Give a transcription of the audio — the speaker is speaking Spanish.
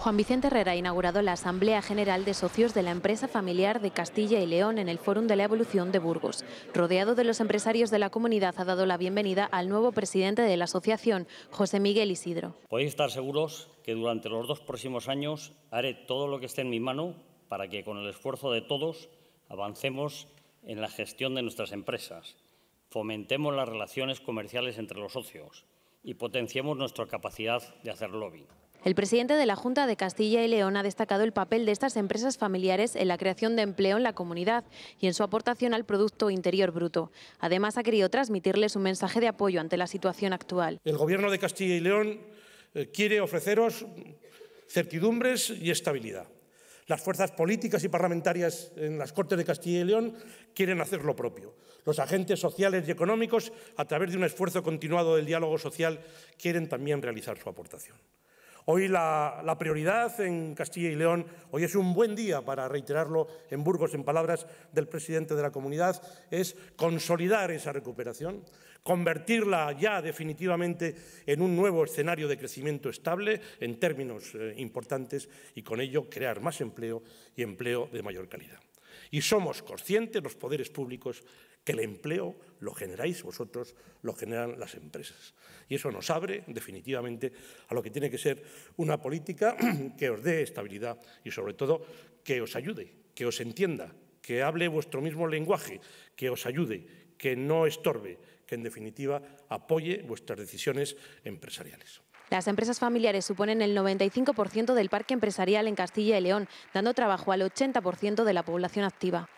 Juan Vicente Herrera ha inaugurado la Asamblea General de Socios de la Empresa Familiar de Castilla y León en el Fórum de la Evolución de Burgos. Rodeado de los empresarios de la comunidad, ha dado la bienvenida al nuevo presidente de la asociación, José Miguel Isidro. Podéis estar seguros que durante los dos próximos años haré todo lo que esté en mi mano para que con el esfuerzo de todos avancemos en la gestión de nuestras empresas, fomentemos las relaciones comerciales entre los socios y potenciemos nuestra capacidad de hacer lobby. El presidente de la Junta de Castilla y León ha destacado el papel de estas empresas familiares en la creación de empleo en la comunidad y en su aportación al Producto Interior Bruto. Además, ha querido transmitirles un mensaje de apoyo ante la situación actual. El Gobierno de Castilla y León eh, quiere ofreceros certidumbres y estabilidad. Las fuerzas políticas y parlamentarias en las Cortes de Castilla y León quieren hacer lo propio. Los agentes sociales y económicos, a través de un esfuerzo continuado del diálogo social, quieren también realizar su aportación. Hoy la, prioridad en Castilla y León, hoy es un buen día para reiterarlo en Burgos en palabras del presidente de la comunidad, es consolidar esa recuperación, convertirla ya definitivamente en un nuevo escenario de crecimiento estable en términos eh, importantes y con ello crear más empleo y empleo de mayor calidad. Y somos conscientes, los poderes públicos, que el empleo lo generáis vosotros, lo generan las empresas. Y eso nos abre definitivamente a lo que tiene que ser una política que os dé estabilidad y sobre todo que os ayude, que os entienda, que hable vuestro mismo lenguaje, que os ayude, que no estorbe, que en definitiva apoye vuestras decisiones empresariales. Las empresas familiares suponen el 95% del parque empresarial en Castilla y León, dando trabajo al 80% de la población activa.